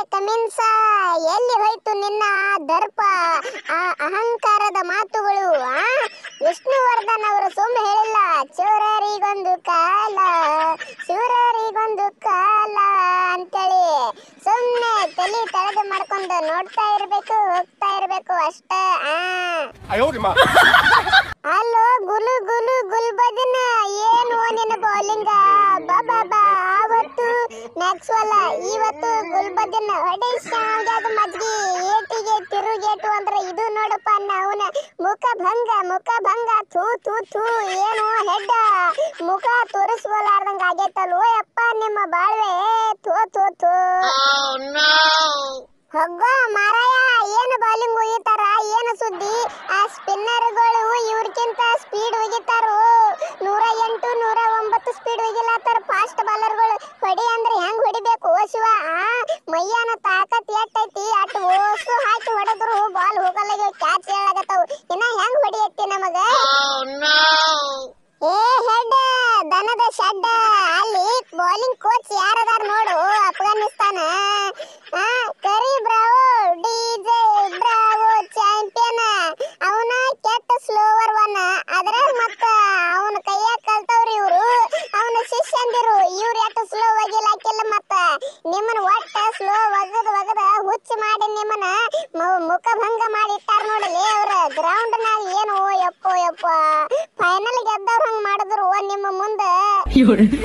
ಅಂತ ಕಮಿನ್ಸ ಎಲ್ಲಿ ಹೋಯ್ತು ನಿನ್ನ ದರ್ಪ ಆ ಅಹಂಕಾರದ ಮಾತುಗಳು ಆ ವಿಷ್ಣುವರ್ಧನ್ ಅವರು ಸುಮ್ಮನೆ ಹೇಳಿಲ್ಲ ಚೂರರಿಗೊಂದು ಕಾಲ ಚೂರರಿಗೊಂದು ಕಾಲ ಅಂತೇಳಿ ಸುಮ್ಮನೆ ತಲೆ ತಳೆದು ಮಾಡ್ಕೊಂಡು ನೋಡ್ತಾ ಇರಬೇಕು ಹೋಗ್ತಾ ಇರಬೇಕು ಅಷ್ಟೇ ಆ ಹಾಕ್ಸೋಲ್ಲ ಇವತ್ತು ಗುಲ್ಬದನ್ನ ಹೊಡೆ ಶಾವ್ಗ್ಯಾದ ಮಜ್ಗಿ ಏಟಿಗೆ ತಿರುಗೇಟು ಅಂದ್ರೆ ಇದು ನೋಡಪ್ಪ ಅವನ ಮುಖ ಭಂಗ ಮುಖ ಭಂಗ ಥೂ ಥೂ ಥೂ ಏನು ಹೆಡ್ಡ ಮುಖ ತೋರಿಸ್ಬೋಲಾರ್ದಂಗ ಆಗೈತಲ್ವೋ ಯಪ್ಪ ನಿಮ್ಮ ಬಾಳ್ವೆ ಥೂ ಥೂ ಥೂ ಶಿವ ಆ ಮೈಯಾನ ತಾಕತ್ ಎಟ್ಟೈತಿ ಅಟ್ ಓಸು ಹಾಕಿ ಹೊಡೆದ್ರು ಬಾಲ್ ಹೋಗಲ್ಲ ಕ್ಯಾಚ್ ಹೇಳಾಗತ್ತವು ಇನ್ನ ಹೆಂಗ್ ಹೊಡಿಯತ್ತಿ ನಮಗ ಏ ಹೆಡ್ ದನದ ಶೆಡ್ ಅಲ್ಲಿ ಬೌಲಿಂಗ್ ಕೋಚ್ ಯಾರದಾರ ನೋಡು ಅಫ್ಘಾನಿಸ್ತಾನ ಕರಿ ಬ್ರಾವೋ ಡಿಜೆ ಬ್ರಾವೋ ಚಾಂಪಿಯನ್ ಅವನ ಕೆಟ್ಟ ಸ್ಲೋವರ್ ಒನ್ ಅದ್ರ ಮತ್ತ ಅವನ ಕೈಯ ಕಲ್ತವ್ರಿ ಇವ್ರು ಅವನ ಶಿಷ್ಯಂದಿರು ಇವ್ರು ಎಷ್ಟು ಸ್ಲೋ ಹೋಗಿಲ್ಲ ನಿಮ್ಮನ್ನ ಒಟ್ಟ ಸ್ಲೋ ಒಗದ್ ಒಗದ ಹುಚ್ಚ ಮಾಡಿ ನಿಮ್ಮನ್ನ ಭಂಗ ಮಾಡಿ ಇಟ್ಟಾರ ನೋಡಲಿ ಅವ್ರ ಗ್ರೌಂಡ್ ನಾಗ ಏನು ಯಪ್ಪ ಯಪ್ಪ ಫೈನಲ್ ಗೆದ್ದವ್ರ ಹಂಗ ಮಾಡಿದ್ರು ನಿಮ್ಮ ಮುಂದೆ